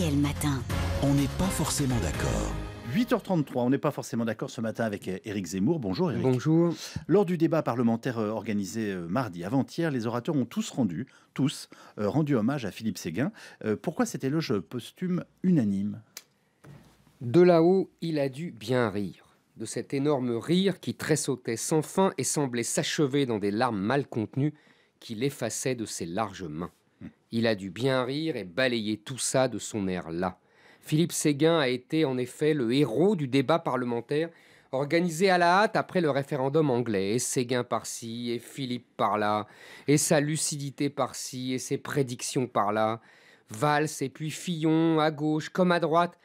le Matin. On n'est pas forcément d'accord. 8h33, on n'est pas forcément d'accord ce matin avec euh, Éric Zemmour. Bonjour Éric. Bonjour. Lors du débat parlementaire euh, organisé euh, mardi avant-hier, les orateurs ont tous rendu, tous, rendu hommage à Philippe Séguin. Pourquoi cet éloge posthume unanime De là-haut, il a dû bien rire. De cet énorme rire qui tressautait sans fin et semblait s'achever dans des larmes mal contenues qu'il effaçait de ses larges mains. Il a dû bien rire et balayer tout ça de son air là. Philippe Séguin a été en effet le héros du débat parlementaire organisé à la hâte après le référendum anglais. Séguin par-ci, et Philippe par-là, et sa lucidité par-ci, et ses prédictions par-là. Valls et puis Fillon, à gauche comme à droite,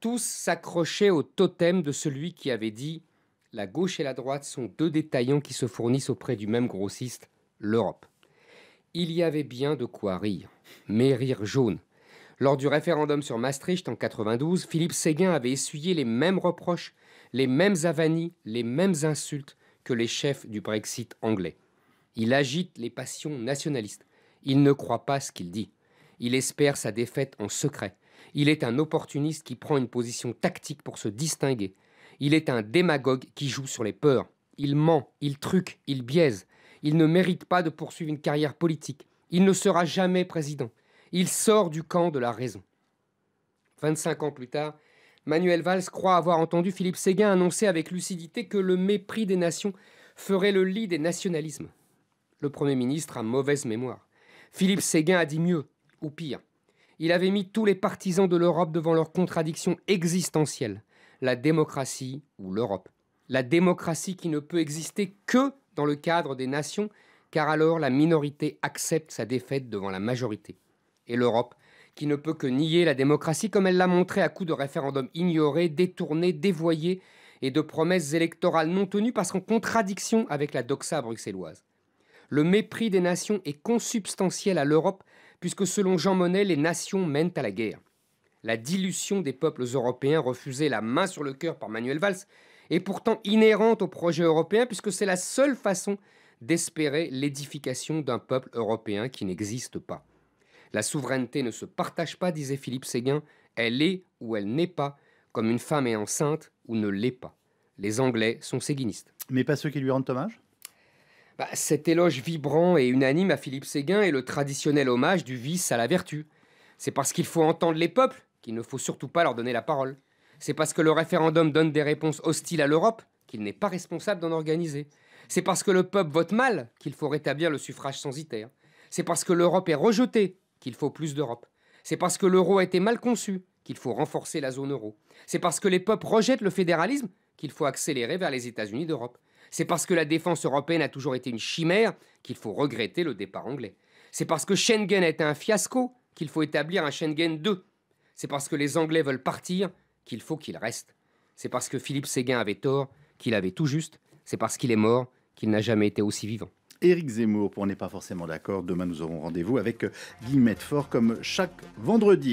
tous s'accrochaient au totem de celui qui avait dit La gauche et la droite sont deux détaillants qui se fournissent auprès du même grossiste, l'Europe. Il y avait bien de quoi rire, mais rire jaune. Lors du référendum sur Maastricht en 92, Philippe Séguin avait essuyé les mêmes reproches, les mêmes avanies, les mêmes insultes que les chefs du Brexit anglais. Il agite les passions nationalistes. Il ne croit pas ce qu'il dit. Il espère sa défaite en secret. Il est un opportuniste qui prend une position tactique pour se distinguer. Il est un démagogue qui joue sur les peurs. Il ment, il truque, il biaise. Il ne mérite pas de poursuivre une carrière politique. Il ne sera jamais président. Il sort du camp de la raison. 25 ans plus tard, Manuel Valls croit avoir entendu Philippe Séguin annoncer avec lucidité que le mépris des nations ferait le lit des nationalismes. Le Premier ministre a mauvaise mémoire. Philippe Séguin a dit mieux, ou pire. Il avait mis tous les partisans de l'Europe devant leur contradiction existentielle, la démocratie ou l'Europe. La démocratie qui ne peut exister que dans le cadre des nations, car alors la minorité accepte sa défaite devant la majorité. Et l'Europe, qui ne peut que nier la démocratie comme elle l'a montré à coups de référendums ignorés, détournés, dévoyés et de promesses électorales non tenues parce qu'en contradiction avec la doxa bruxelloise. Le mépris des nations est consubstantiel à l'Europe puisque selon Jean Monnet, les nations mènent à la guerre la dilution des peuples européens refusée la main sur le cœur par Manuel Valls est pourtant inhérente au projet européen puisque c'est la seule façon d'espérer l'édification d'un peuple européen qui n'existe pas. La souveraineté ne se partage pas, disait Philippe Séguin, elle est ou elle n'est pas, comme une femme est enceinte ou ne l'est pas. Les Anglais sont séguinistes. Mais pas ceux qui lui rendent hommage bah, Cet éloge vibrant et unanime à Philippe Séguin est le traditionnel hommage du vice à la vertu. C'est parce qu'il faut entendre les peuples qu'il ne faut surtout pas leur donner la parole. C'est parce que le référendum donne des réponses hostiles à l'Europe qu'il n'est pas responsable d'en organiser. C'est parce que le peuple vote mal qu'il faut rétablir le suffrage censitaire. C'est parce que l'Europe est rejetée qu'il faut plus d'Europe. C'est parce que l'euro a été mal conçu qu'il faut renforcer la zone euro. C'est parce que les peuples rejettent le fédéralisme qu'il faut accélérer vers les États-Unis d'Europe. C'est parce que la défense européenne a toujours été une chimère qu'il faut regretter le départ anglais. C'est parce que Schengen a été un fiasco qu'il faut établir un Schengen 2. C'est parce que les Anglais veulent partir qu'il faut qu'ils restent. C'est parce que Philippe Séguin avait tort, qu'il avait tout juste. C'est parce qu'il est mort qu'il n'a jamais été aussi vivant. Éric Zemmour, pour n'est pas forcément d'accord, demain nous aurons rendez-vous avec Guillemette Fort comme chaque vendredi.